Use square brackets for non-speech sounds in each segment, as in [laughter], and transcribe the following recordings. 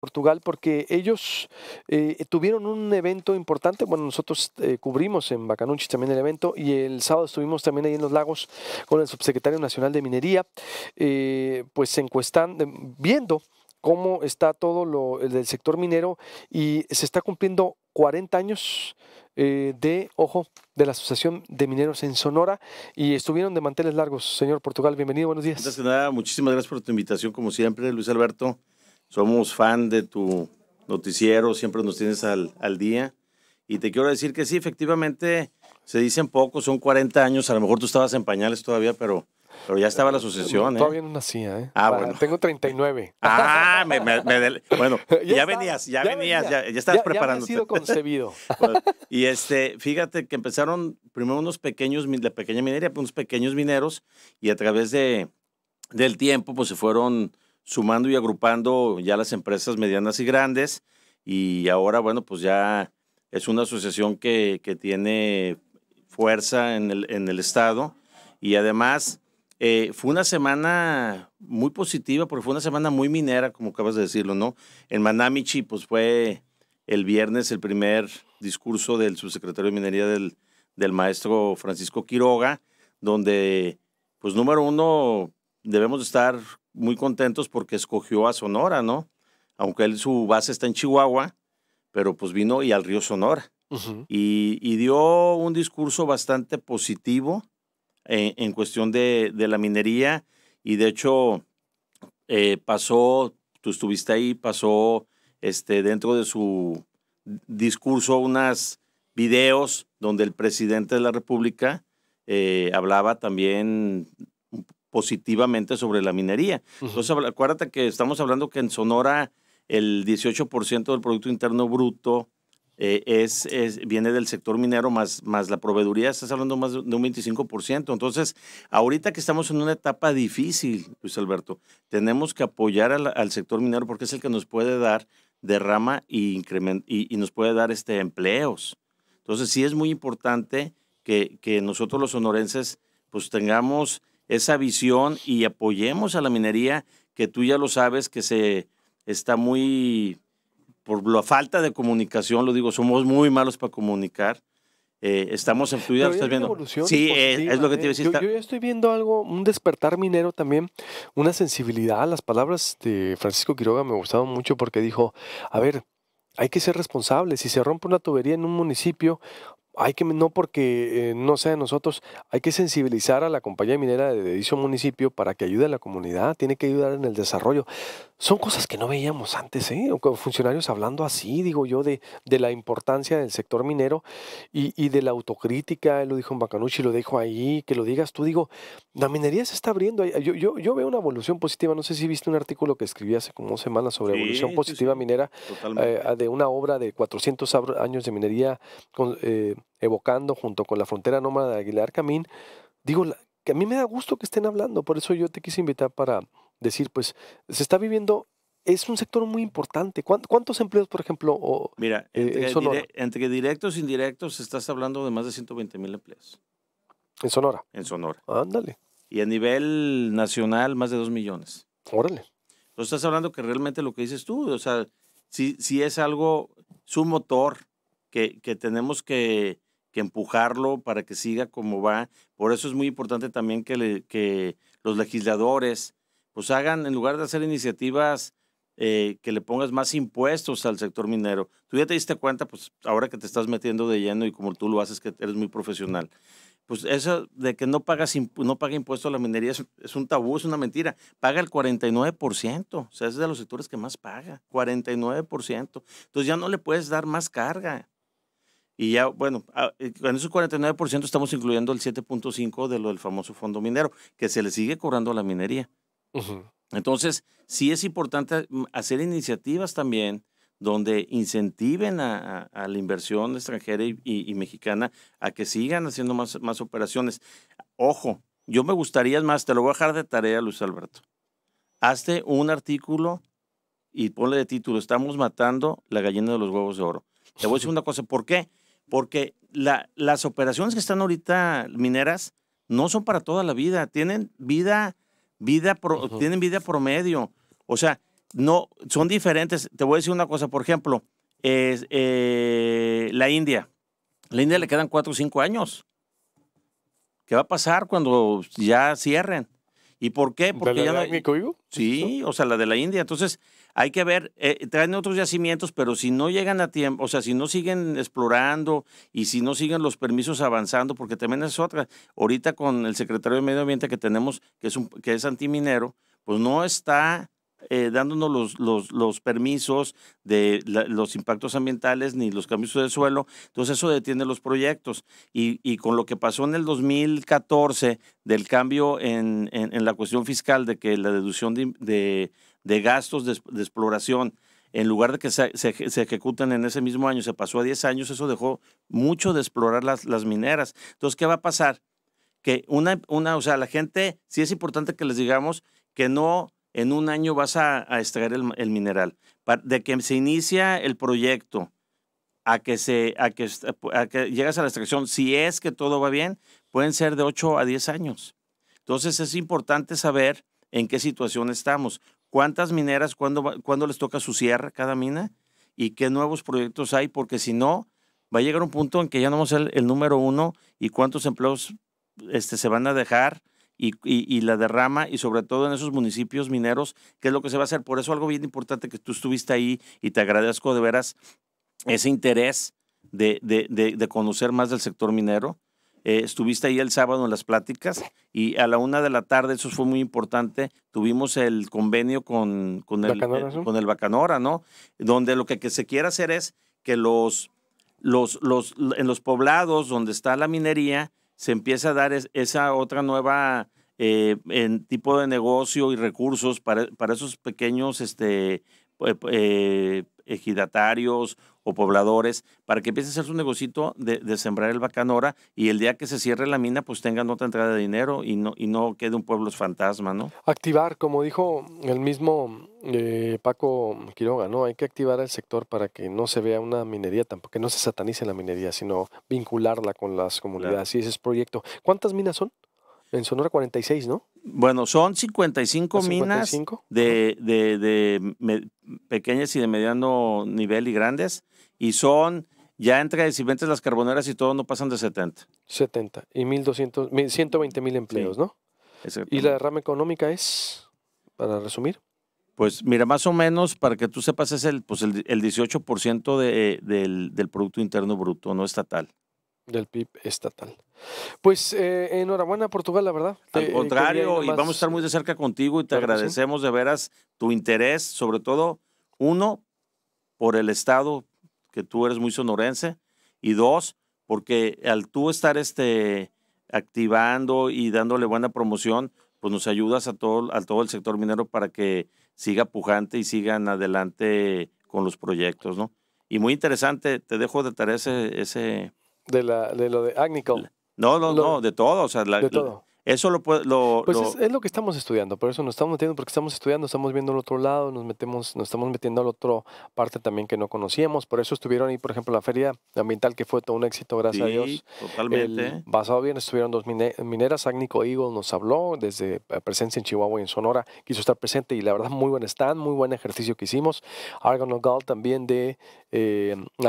Portugal porque ellos eh, tuvieron un evento importante. Bueno, nosotros eh, cubrimos en bacanunchis también el evento y el sábado estuvimos también ahí en los lagos con el subsecretario nacional de Minería, eh, pues encuestando, viendo cómo está todo lo el del sector minero y se está cumpliendo 40 años eh, de, ojo, de la Asociación de Mineros en Sonora y estuvieron de manteles largos. Señor Portugal, bienvenido, buenos días. Antes muchísimas gracias por tu invitación, como siempre, Luis Alberto. Somos fan de tu noticiero, siempre nos tienes al, día. Y te quiero decir que sí, efectivamente, se dicen pocos, son 40 años, a lo mejor tú estabas en pañales todavía, pero... Pero ya estaba la eh, sucesión, ¿eh? Todavía no nacía, ¿eh? Ah, ah, bueno. Tengo 39. Ah, bueno, ya, venías, ya, venías, ya, estabas preparando. Ya sido concebido. [laughs] y este, fíjate que empezaron primero unos pequeños, la pequeña minería, pues, unos pequeños mineros, y a través de, del tiempo, pues se fueron sumando y agrupando ya las empresas medianas y grandes y ahora, bueno, pues ya es una asociación que, tiene fuerza en el, en el, Estado y además eh, fue una semana muy positiva porque fue una semana muy minera, como acabas de decirlo, ¿no? En Manamichi, pues fue el viernes el primer discurso del subsecretario de Minería del, del maestro Francisco Quiroga, donde, pues número uno, debemos estar muy contentos porque escogió a Sonora, ¿no? Aunque él, su base está en Chihuahua, pero pues vino y al río Sonora. y, dio un discurso bastante positivo eh, en, cuestión de, la minería y de hecho eh, pasó, tú estuviste ahí, pasó este, dentro de su discurso unas videos donde el presidente de la República eh, hablaba también positivamente sobre la minería. Entonces, acuérdate que estamos hablando que en Sonora el 18% del Producto Interno Bruto eh, es, viene del sector minero más, más la proveeduría, estás hablando más de un 25%. Entonces, ahorita que estamos en una etapa difícil, Luis Alberto, tenemos que apoyar al, sector minero porque es el que nos puede dar derrama e y, nos puede dar este, empleos. Entonces, sí es muy importante que, que nosotros los sonorenses pues tengamos esa visión y apoyemos a la minería, que tú ya lo sabes, que se está muy, por la falta de comunicación, lo digo, somos muy malos para comunicar. Eh, estamos en estás viendo. Sí, eh, es, lo que te ¿eh? iba Yo, yo, estoy viendo algo, un despertar minero también, una sensibilidad. Las palabras de Francisco Quiroga me gustaron mucho porque dijo, a ver, hay que ser responsables. Si se rompe una tubería en un municipio, hay que, no porque eh, no sea de nosotros, hay que sensibilizar a la compañía minera de dicho municipio para que ayude a la comunidad, tiene que ayudar en el desarrollo. Son cosas que no veíamos antes, ¿eh? funcionarios hablando así, digo yo, de, de la importancia del sector minero y, y de la autocrítica, Él lo dijo en y lo dejo ahí, que lo digas tú, digo, la minería se está abriendo, yo, veo una evolución positiva, no sé si viste un artículo que escribí hace como dos semanas sobre evolución positiva minera, eh, de una obra de 400 años de minería. Con, eh, evocando junto con la frontera nómada de Aguilar Camín, digo, que a mí me da gusto que estén hablando, por eso yo te quise invitar para decir, pues se está viviendo, es un sector muy importante. ¿Cuántos empleos, por ejemplo? Mira, eh, entre, entre directos e indirectos estás hablando de más de 120 mil empleos. ¿En Sonora? En Sonora. Ándale. Y a nivel nacional, más de 2 millones. Órale. Entonces estás hablando que realmente lo que dices tú, o sea, si, si es algo, su motor que, que tenemos que, que, empujarlo para que siga como va. Por eso es muy importante también que, le, que los legisladores pues hagan, en lugar de hacer iniciativas eh, que le pongas más impuestos al sector minero. Tú ya te diste cuenta, pues ahora que te estás metiendo de lleno y como tú lo haces, que eres muy profesional. Pues eso de que no pagas no paga impuestos a la minería es, es un tabú, es una mentira. Paga el 49%, o sea, es de los sectores que más paga, 49%. Entonces ya no le puedes dar más carga. Y ya, bueno, ah, eh, en esos 49% estamos incluyendo el 7.5% de lo del famoso fondo minero, que se le sigue cobrando a la minería. Entonces, sí es importante mm, hacer iniciativas también donde incentiven a, la inversión extranjera y, mexicana a que sigan haciendo más, más operaciones. Ojo, yo me gustaría más, te lo voy a dejar de tarea, Luis Alberto. Hazte un artículo y ponle de título, estamos matando la gallina de los huevos de oro. Te voy a decir una cosa, ¿por qué? porque las operaciones que están ahorita mineras no son para toda la vida, tienen vida, vida tienen vida promedio. O sea, no, son diferentes. Te voy a decir una cosa, por ejemplo, eh, la India. La India le quedan cuatro o cinco años. ¿Qué va a pasar cuando ya cierren? ¿Y por qué? Porque la, ya la, mi Sí, o sea, la de la India. Entonces, hay que ver, eh, traen otros yacimientos, pero si no llegan a tiempo, o sea, si no siguen explorando y si no siguen los permisos avanzando, porque también es otra. Ahorita con el secretario de Medio Ambiente que tenemos, que es, un, que es antiminero, pues no está eh, dándonos los, permisos de los impactos ambientales ni los cambios de suelo. Entonces eso detiene los proyectos. Y, con lo que pasó en el 2014 del cambio en, la cuestión fiscal de que la deducción de, gastos de, exploración en lugar de que se, se, ejecuten en ese mismo año, se pasó a 10 años, eso dejó mucho de explorar las, mineras. Entonces, ¿qué va a pasar? Que una, una, o sea, la gente, sí es importante que les digamos que no en un año vas a, extraer el, mineral. De que se inicia el proyecto a que, se, a que, llegas a la extracción, si es que todo va bien, pueden ser de 8 a 10 años. Entonces es importante saber en qué situación estamos, cuántas mineras, cuándo, cuándo les toca su cierre cada mina y qué nuevos proyectos hay, porque si no, va a llegar un punto en que ya no vamos a ser el, número uno y cuántos empleos este, se van a dejar y, la derrama y sobre todo en esos municipios mineros, ¿qué es lo que se va a hacer. Por eso algo bien importante que tú estuviste ahí y te agradezco de veras ese interés de, conocer más del sector minero. Eh, estuviste ahí el sábado en las pláticas y a la una de la tarde, eso fue muy importante, tuvimos el convenio con, con, el, eh, con el Bacanora, ¿no? Donde lo que, que se quiere hacer es que los, los, los, en los poblados donde está la minería, se empieza a dar esa otra nueva eh, en tipo de negocio y recursos para, esos pequeños este, eh, ejidatarios o pobladores para que empiece a hacer su negocito de, sembrar el bacanora y el día que se cierre la mina pues tengan otra entrada de dinero y no, y no quede un pueblo fantasma, ¿no? Activar, como dijo el mismo eh, Paco Quiroga, ¿no? Hay que activar el sector para que no se vea una minería, tampoco que no se satanice la minería, sino vincularla con las comunidades y ese es proyecto. ¿Cuántas minas son? En Sonora 46, ¿no? Bueno, son 55, minas de, de, de, pequeñas y de mediano nivel y grandes, y son ya entre si ventes las carboneras y todo no pasan de 70. 70 y 1200, 120 mil empleos, ¿no? ¿Y la derrama económica es, para resumir? Pues mira, más o menos, para que tú sepas, es el, pues el, 18% de, del, del Producto Interno Bruto, no estatal del PIB estatal. Pues eh, enhorabuena Portugal, la verdad. Al contrario, y vamos a estar muy de cerca contigo y te agradecemos de veras tu interés, sobre todo uno, por el Estado, que tú eres muy sonorense, y dos, porque al tú estar este, activando y dándole buena promoción, pues nos ayudas a todo, a todo el sector minero para que siga pujante y sigan adelante con los proyectos, ¿no? Y muy interesante, te dejo de tarea ese... ese... De, la, de lo de Agnico. No, no, no, de todo, o sea, de todo. Eso lo Lo, pues Es, lo que estamos estudiando, por eso nos estamos metiendo, porque estamos estudiando, estamos viendo el otro lado, nos metemos, nos estamos metiendo a la otra parte también que no conocíamos, por eso estuvieron ahí, por ejemplo, la feria ambiental que fue todo un éxito, gracias a Dios. Totalmente. basado bien, estuvieron dos mineras, Agnico Eagle nos habló desde eh, presencia en Chihuahua y en Sonora, quiso estar presente y la verdad muy buen stand, muy buen ejercicio que hicimos. Argonogal también de eh, y,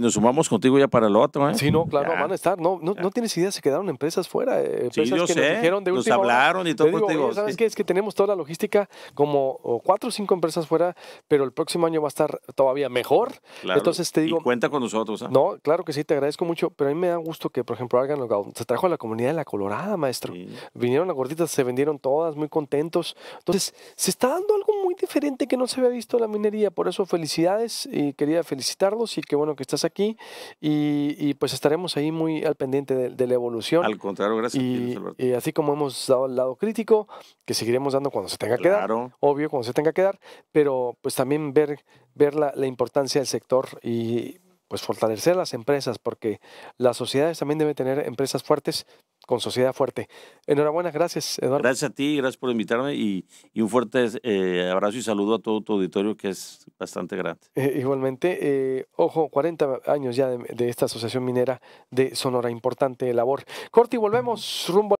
nos, sumamos contigo ya para el otro, ¿eh? Sí, no, claro, van a estar. No, no, tienes idea, se quedaron empresas fuera. Eh, empresas yo sé. Nos, hablaron y todo. contigo, ¿Sabes Es que tenemos toda la logística como cuatro o cinco empresas fuera, pero el próximo año va a estar todavía mejor. Entonces te digo. Y cuenta con nosotros. ¿eh? No, claro que sí, te agradezco mucho, pero a mí me da gusto que, por ejemplo, Argan se trajo a la comunidad de la Colorada, maestro. Vinieron las gorditas, se vendieron todas, muy contentos. Entonces, se está dando algo diferente que no se había visto la minería. Por eso felicidades y eh, quería felicitarlos y qué bueno que estás aquí. Y, pues estaremos ahí muy al pendiente de, la evolución. Al contrario, gracias. Y, así como hemos dado el lado crítico, que seguiremos dando cuando se tenga que dar, obvio cuando se tenga que dar, pero pues también ver, ver la, la importancia del sector y pues fortalecer las empresas, porque las sociedades también deben tener empresas fuertes con Sociedad Fuerte. Enhorabuena, gracias, Eduardo. Gracias a ti, gracias por invitarme y, un fuerte eh, abrazo y saludo a todo tu auditorio que es bastante grande. Eh, igualmente, eh, ojo, 40 años ya de, de esta Asociación Minera de Sonora, importante labor. Corti, volvemos rumbo.